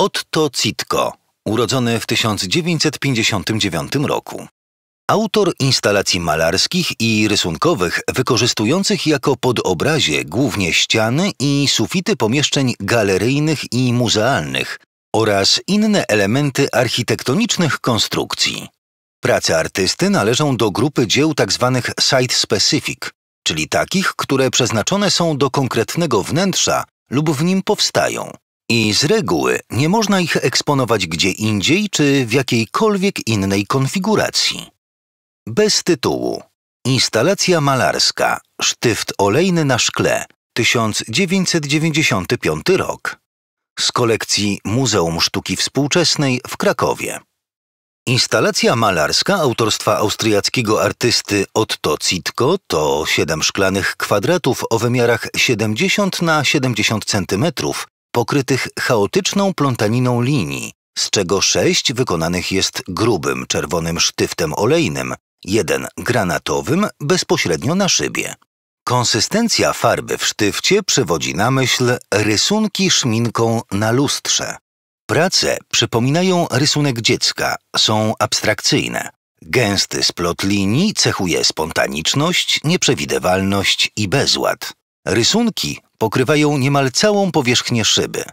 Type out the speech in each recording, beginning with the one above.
Otto Citko, urodzony w 1959 roku. Autor instalacji malarskich i rysunkowych wykorzystujących jako podobrazie głównie ściany i sufity pomieszczeń galeryjnych i muzealnych oraz inne elementy architektonicznych konstrukcji. Prace artysty należą do grupy dzieł tzw. Tak site-specific, czyli takich, które przeznaczone są do konkretnego wnętrza lub w nim powstają. I z reguły nie można ich eksponować gdzie indziej czy w jakiejkolwiek innej konfiguracji. Bez tytułu. Instalacja malarska. Sztyft olejny na szkle. 1995 rok. Z kolekcji Muzeum Sztuki Współczesnej w Krakowie. Instalacja malarska autorstwa austriackiego artysty Otto Citko to siedem szklanych kwadratów o wymiarach 70 na 70 cm pokrytych chaotyczną plątaniną linii, z czego sześć wykonanych jest grubym czerwonym sztyftem olejnym, jeden granatowym bezpośrednio na szybie. Konsystencja farby w sztyfcie przywodzi na myśl rysunki szminką na lustrze. Prace przypominają rysunek dziecka, są abstrakcyjne. Gęsty splot linii cechuje spontaniczność, nieprzewidywalność i bezład. Rysunki Pokrywają niemal całą powierzchnię szyby.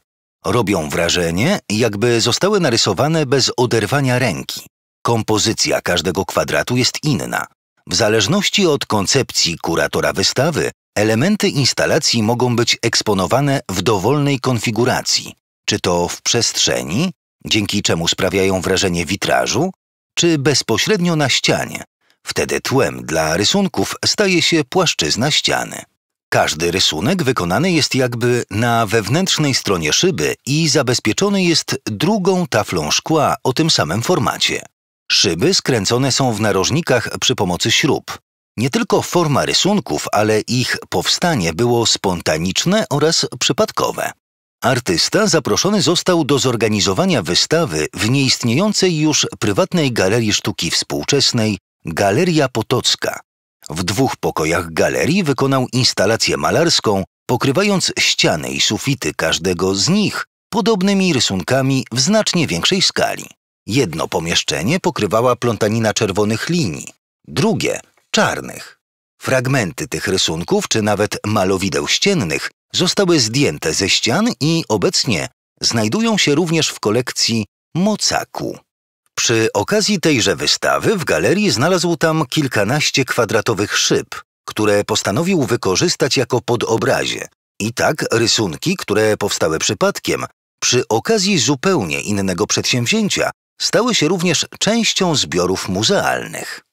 Robią wrażenie, jakby zostały narysowane bez oderwania ręki. Kompozycja każdego kwadratu jest inna. W zależności od koncepcji kuratora wystawy, elementy instalacji mogą być eksponowane w dowolnej konfiguracji, czy to w przestrzeni, dzięki czemu sprawiają wrażenie witrażu, czy bezpośrednio na ścianie. Wtedy tłem dla rysunków staje się płaszczyzna ściany. Każdy rysunek wykonany jest jakby na wewnętrznej stronie szyby i zabezpieczony jest drugą taflą szkła o tym samym formacie. Szyby skręcone są w narożnikach przy pomocy śrub. Nie tylko forma rysunków, ale ich powstanie było spontaniczne oraz przypadkowe. Artysta zaproszony został do zorganizowania wystawy w nieistniejącej już prywatnej galerii sztuki współczesnej Galeria Potocka w dwóch pokojach galerii wykonał instalację malarską, pokrywając ściany i sufity każdego z nich podobnymi rysunkami w znacznie większej skali. Jedno pomieszczenie pokrywała plątanina czerwonych linii, drugie czarnych. Fragmenty tych rysunków, czy nawet malowideł ściennych, zostały zdjęte ze ścian i obecnie znajdują się również w kolekcji Mocaku. Przy okazji tejże wystawy w galerii znalazł tam kilkanaście kwadratowych szyb, które postanowił wykorzystać jako podobrazie. I tak rysunki, które powstały przypadkiem, przy okazji zupełnie innego przedsięwzięcia, stały się również częścią zbiorów muzealnych.